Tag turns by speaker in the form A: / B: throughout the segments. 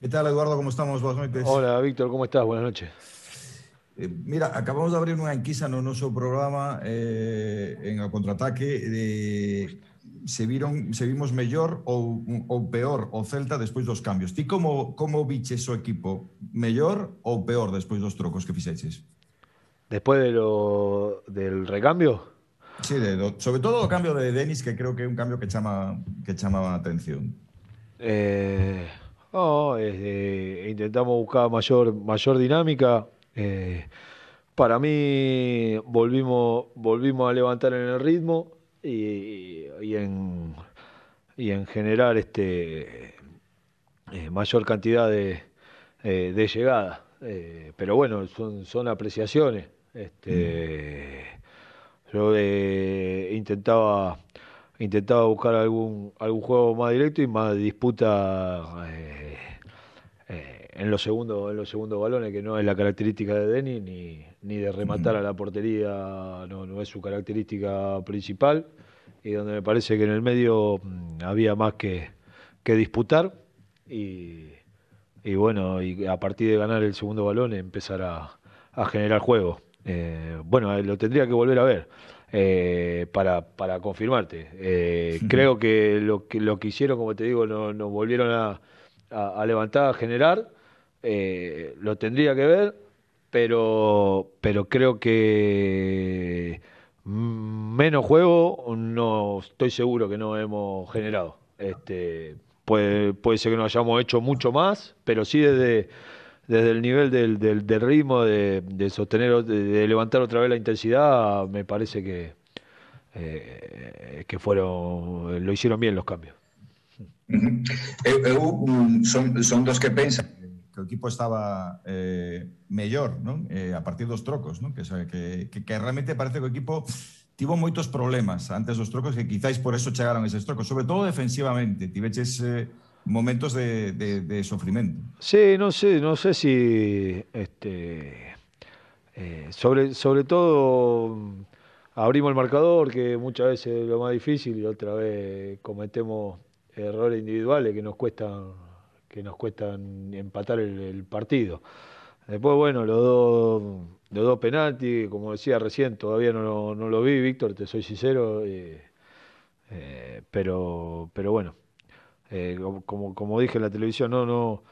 A: ¿Qué tal, Eduardo? ¿Cómo estamos? Buenas noches. Hola,
B: Víctor, ¿cómo estás? Buenas noches.
A: Eh, mira, acabamos de abrir una enquisa en nuestro programa eh, en el contraataque de se viron se vimos mejor o, o peor o Celta de dos cambios. Ti como como viches o equipo? ¿Mejor o peor de dos trocos que fixeches?
B: ¿Después de lo, del recambio?
A: Sí, de, sobre todo el cambio de Denis que creo que es un cambio que chama que chama atención.
B: Eh No, este, intentamos buscar mayor, mayor dinámica. Eh, para mí volvimos, volvimos a levantar en el ritmo y, y en, generar este, eh, mayor cantidad de, eh, de llegada. pero bueno, son, apreciaciones. Este, mm. Yo intentaba intentaba buscar algún, algún juego más directo y más disputa eh, eh, en, los segundos, en los segundos balones, que no es la característica de Denis, ni, de rematar a la portería, no, es su característica principal, y donde me parece que en el medio mm, había más que, que disputar. Y, y bueno, y a partir de ganar el segundo balón empezar a, a generar juego. Eh, bueno, eh, lo tendría que volver a ver eh, para, confirmarte. Creo que lo, que lo que hicieron, como te digo, nos volvieron a, levantar, a generar. lo tendría que ver, pero, pero creo que mm, menos juego no estoy seguro que no hemos generado. Este, puede, puede ser que no hayamos hecho mucho más, pero sí desde desde el nivel del, ritmo, de, sostener, de, levantar otra vez la intensidad, me parece que, eh, que fueron, lo hicieron bien los cambios.
A: Eh, eh, mm, son, dos que piensan que el equipo estaba eh, a partir dos trocos, Que, que, realmente parece que el equipo tuvo muchos problemas antes de los trocos que quizás por eso llegaron esos trocos, sobre todo defensivamente. Tiveches eh, momentos de, sufrimiento.
B: Sí, no sé, no sé si este, eh, sobre, sobre todo abrimos el marcador, que muchas veces es lo más difícil, y otra vez cometemos errores individuales que nos cuestan, que nos cuestan empatar el, partido. Después, bueno, los dos, los dos penaltis, como decía recién, todavía no lo, vi, Víctor, te soy sincero, eh, eh, pero, pero bueno, eh, como, dije en la televisión, no, no,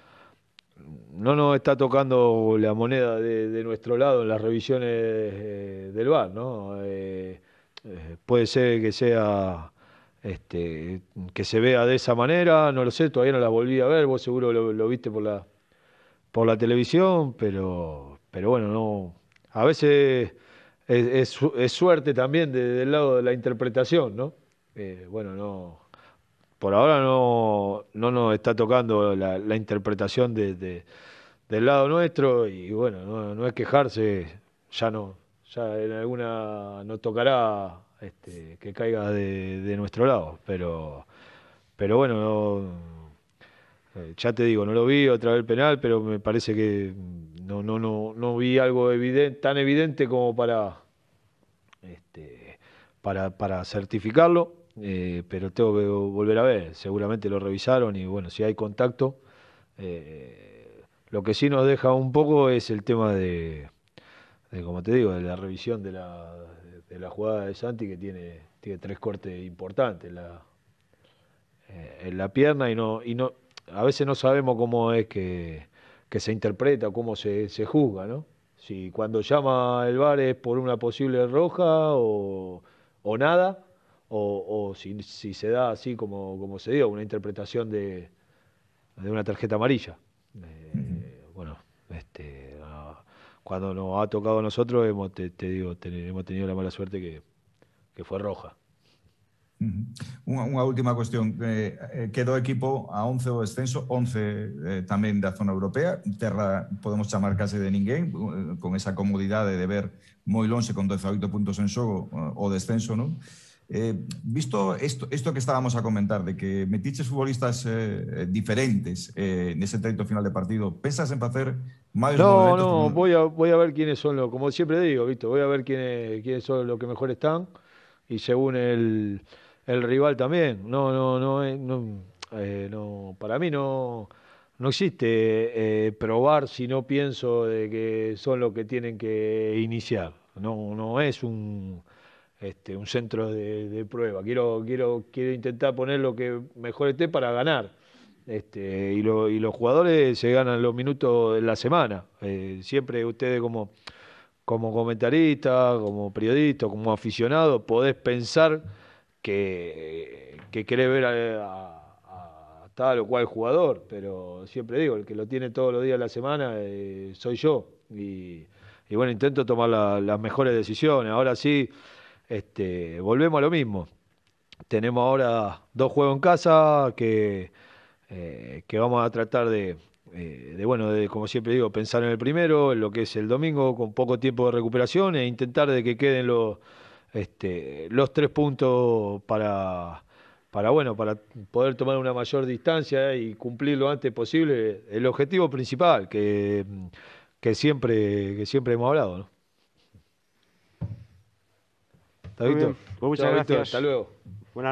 B: no nos está tocando la moneda de, nuestro lado en las revisiones eh, del bar, ¿no? Eh, puede ser que sea este, que se vea de esa manera, no lo sé, todavía no la volví a ver, vos seguro lo, viste por la por la televisión, pero pero bueno, no a veces es, suerte también del lado de la interpretación, ¿no? bueno, no por ahora no, nos está tocando la, interpretación de, del lado nuestro y bueno, no, es quejarse, ya no, ya en alguna no tocará este, que caiga de, nuestro lado, pero, pero bueno, eh, ya te digo, no lo vi otra vez el penal, pero me parece que no, no, no, no vi algo evidente, tan evidente como para, este, para, para certificarlo eh, pero tengo que volver a ver. Seguramente lo revisaron y bueno, si hay contacto. Eh, lo que sí nos deja un poco es el tema de, como te digo, de la revisión de la, de la jugada de Santi que tiene, tres cortes importantes eh, en la, pierna y no, y no, a veces no sabemos cómo es que, se interpreta, cómo se, se juzga, ¿no? Si cuando llama el bar es por una posible roja o, o nada, o, o si, si, se da así como, como se dio, una interpretación de, de una tarjeta amarilla. Eh, bueno, este, no, cuando nos ha tocado a nosotros, hemos, te, te digo, ten, hemos tenido la mala suerte que, que fue roja.
A: Una, una última cuestión eh, eh, quedó equipo a 11 o descenso 11 eh, de la zona europea Terra podemos llamar casi de eh, Con esa comodidad de ver muy longe Con 18 puntos en juego eh, o descenso Eh, Eh, visto esto, esto que estábamos a comentar, de que metiches futbolistas eh, eh, diferentes en ese trayecto final de partido, ¿pensas en hacer más No, no,
B: voy, a, voy a ver quiénes son los, como siempre digo, visto, voy a ver quiénes, quiénes son los que mejor están y según el, el rival también. No, no, no, no, no para mí no, no existe probar si no pienso de que son los que tienen que iniciar. No, no es un este, un centro de, prueba. Quiero, quiero, quiero intentar poner lo que mejor esté para ganar. Este, y, los jugadores se ganan los minutos de la semana. Eh, siempre ustedes como, como comentarista, como periodista, como aficionado, podés pensar que, que querés ver a, tal o cual jugador, pero siempre digo, el que lo tiene todos los días de la semana eh, soy yo. Y, bueno, intento tomar las mejores decisiones. Ahora sí, este, volvemos a lo mismo. Tenemos ahora dos juegos en casa que, eh, que vamos a tratar de, eh, bueno, como siempre digo, pensar en el primero, en lo que es el domingo, con poco tiempo de recuperación e intentar de que queden los, este, los tres puntos para, para, bueno, para poder tomar una mayor distancia y cumplir lo antes posible el objetivo principal que, que siempre, que siempre hemos hablado. ¿no? Davidito. Pues muchas Chao, gracias. Hasta
A: luego.